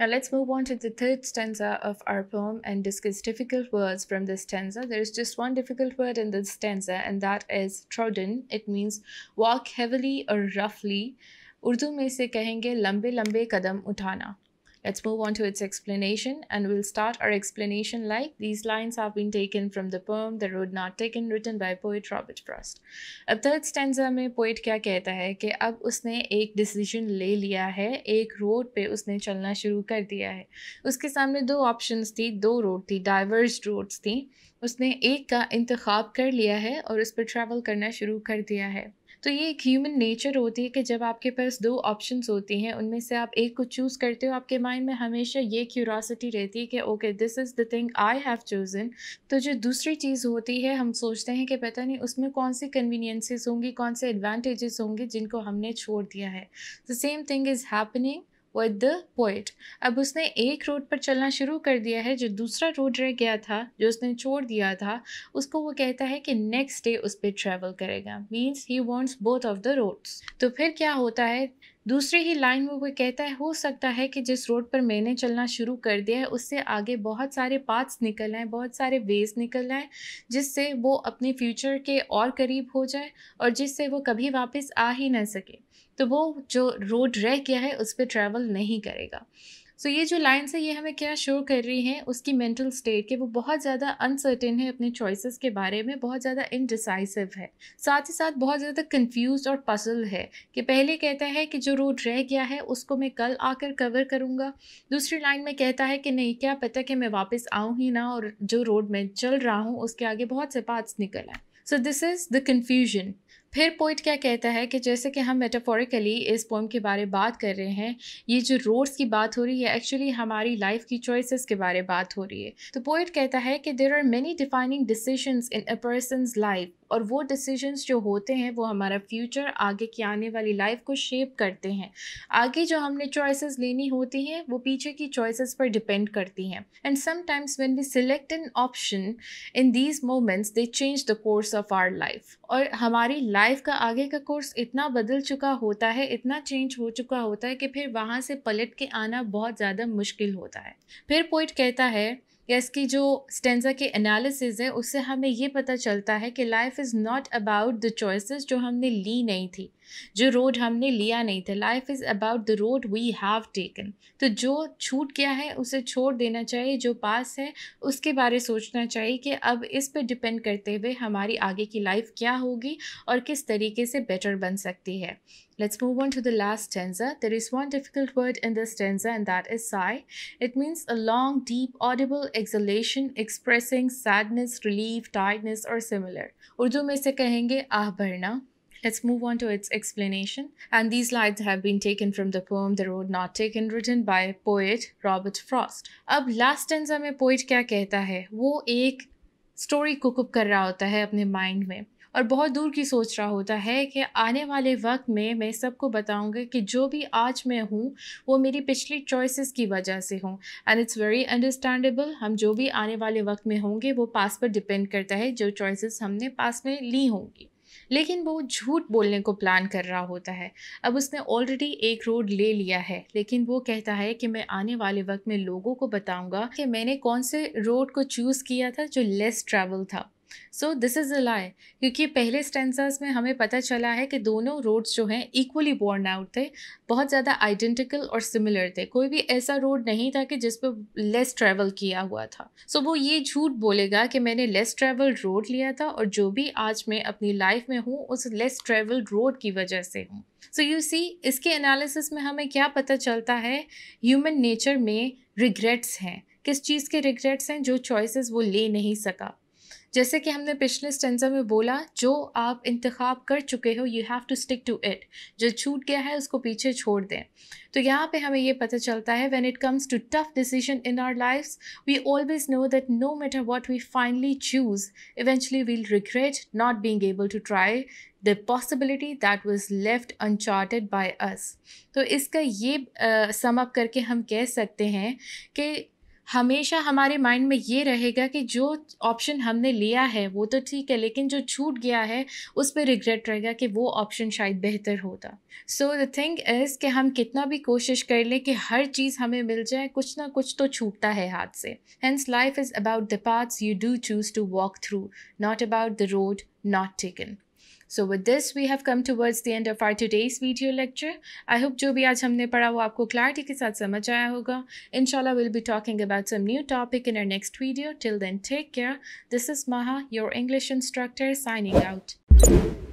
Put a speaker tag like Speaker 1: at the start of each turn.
Speaker 1: Now let's move on to the third stanza of our poem and discuss difficult words from this stanza. There is just one difficult word in this stanza and that is trodden. It means walk heavily or roughly. Urdu में से कहेंगे लंबे लंबे कदम उठाना Let's move on to its explanation and we'll start our explanation like these lines have been taken from the poem The Road Not Taken written by poet Robert Frost. अब third stanza में poet क्या कहता है कि अब उसने एक decision ले लिया है एक रोड पे उसने चलना शुरू कर दिया है उसके सामने दो ऑप्शंस थी दो रोड थी डाइवर्स रोड्स थी उसने एक का इंतखब कर लिया है और उस पर ट्रैवल करना शुरू कर दिया है तो ये एक ह्यूमन नेचर होती है कि जब आपके पास दो ऑप्शंस होती हैं उनमें से आप एक को चूज़ करते हो आपके माइंड में हमेशा ये क्यूरोसिटी रहती है कि okay this is the thing I have chosen तो जो दूसरी चीज़ होती है हम सोचते हैं कि पता नहीं उसमें कौन सी कन्वीनियंसेस होंगी कौन से एडवांटेजेस होंगे जिनको हमने छोड़ दिया है the same thing is happening with the poet अब उसने एक रोड पर चलना शुरू कर दिया है जो दूसरा रोड रह गया था जो उसने छोड़ दिया था उसको वो कहता है कि नेक्स्ट डे उस पर ट्रैवल करेगा means he wants both of the roads तो फिर क्या होता है दूसरी ही लाइन में वो कहता है हो सकता है कि जिस रोड पर मैंने चलना शुरू कर दिया है उससे आगे बहुत सारे पाथ्स निकल आएँ बहुत सारे वेज निकल आएँ जिससे वो अपने फ्यूचर के और करीब हो जाए और जिससे वो कभी वापस आ ही ना सके तो वो जो रोड रह गया है उस पर ट्रैवल नहीं करेगा सो so, ये जो लाइन्स है ये हमें क्या शो कर रही हैं उसकी मेंटल स्टेट के वो बहुत ज़्यादा अनसर्टेन है अपने चॉइसेस के बारे में बहुत ज़्यादा इनडिसाइसिव है साथ ही साथ बहुत ज़्यादा कंफ्यूज और पसल है कि पहले कहता है कि जो रोड रह गया है उसको मैं कल आकर कवर करूँगा दूसरी लाइन में कहता है कि नहीं क्या पता कि मैं वापस आऊँ ही ना और जो रोड मैं चल रहा हूँ उसके आगे बहुत से पाथ्स निकल आए so this is the confusion फिर पोइट क्या कहता है कि जैसे कि हम मेटाफोरिकली इस पोम के बारे में बात कर रहे हैं ये जो रोड्स की बात हो रही है एक्चुअली हमारी लाइफ की चॉइसेस के बारे में बात हो रही है तो पोइट कहता है कि there are many defining decisions in a person life और वो डिसीजंस जो होते हैं वो हमारा फ्यूचर आगे की आने वाली लाइफ को शेप करते हैं आगे जो हमने चॉइसेस लेनी होती हैं वो पीछे की चॉइसेस पर डिपेंड करती हैं and sometimes when we select an option in these moments they change the course of our life और हमारी हमारी लाइफ का आगे का कोर्स इतना बदल चुका होता है इतना चेंज हो चुका होता है कि फिर वहाँ से पलट के आना बहुत ज़्यादा मुश्किल होता है फिर पोइट कहता है या इसकी जो स्टेंजा के एनालिसिस है उससे हमें ये पता चलता है कि life is not about the choices जो हमने ली नहीं थी जो रोड हमने लिया नहीं था life is about the road we have taken तो जो छूट गया है उसे छोड़ देना चाहिए जो पास है उसके बारे सोचना चाहिए कि अब इस पर डिपेंड करते हुए हमारी आगे की लाइफ क्या होगी और किस तरीके से बेटर बन सकती है let's move on to the last stanza there is one difficult word in this stanza and that is sigh it means a long deep audible exhalation expressing sadness relief tiredness और similar Urdu में से कहेंगे आह भरना Let's move on to its explanation. And these slides have been taken from the poem The Road Not Taken written by poet Robert Frost. अब last mein poet poet क्या कहता है वो एक स्टोरी up कर रहा होता है अपने माइंड में और बहुत दूर की सोच रहा होता है कि आने वाले वक्त में मैं सबको बताऊंगा कि जो भी आज मैं हूँ वो मेरी पिछली चॉइसेस की वजह से हूँ एंड इट्स वेरी अंडरस्टैंडेबल हम जो भी आने वाले वक्त में होंगे वो पास पर डिपेंड करता है जो चॉइसेस हमने पास में ली होंगी लेकिन वो झूठ बोलने को प्लान कर रहा होता है अब उसने ऑलरेडी एक रोड ले लिया है लेकिन वो कहता है कि मैं आने वाले वक्त में लोगों को बताऊंगा कि मैंने कौन से रोड को चूज़ किया था जो लेस ट्रैवल था सो दिस इज़ अ लाई क्योंकि पहले स्टेंसर्स में हमें पता चला है कि दोनों रोड्स जो हैं इक्वली बॉर्न आउट थे बहुत ज़्यादा आइडेंटिकल और सिमिलर थे कोई भी ऐसा रोड नहीं था कि जिस पर लेस ट्रैवल किया हुआ था सो so, वो ये झूठ बोलेगा कि मैंने लेस ट्रैवल रोड लिया था और जो भी आज मैं अपनी लाइफ में हूँ उस लेस ट्रैवल रोड की वजह से हूँ सो यू सी इसके एनालिसिस में हमें क्या पता चलता है ह्यूमन नेचर में रिग्रेट्स हैं किस चीज़ के रिग्रेट्स हैं जो चॉइसेस वो ले नहीं सका जैसे कि हमने पिछले स्टेंजा में बोला जो आप इंतखब कर चुके हो you have to stick to it जो छूट गया है उसको पीछे छोड़ दें तो यहाँ पे हमें ये पता चलता है when it comes to tough decision in our life we always know that no matter what we finally choose eventually will regret not being able to try the possibility that was left uncharted by us तो इसका ये सम uh, up करके हम कह सकते हैं कि हमेशा हमारे माइंड में ये रहेगा कि जो ऑप्शन हमने लिया है वो तो ठीक है लेकिन जो छूट गया है उस पर रिग्रेट रहेगा कि वो ऑप्शन शायद बेहतर होता सो द थिंग इज़ कि हम कितना भी कोशिश कर लें कि हर चीज़ हमें मिल जाए कुछ ना कुछ तो छूटता है हाथ से hence life is about the paths you do choose to walk through not about the road not taken so with this we have come towards the end of our today's video lecture I hope जो भी आज हमने पढ़ा वो आपको clarity के साथ समझ आया होगा इनशाला will be talking about some new topic in our next video till then take care this is Maha your English instructor signing out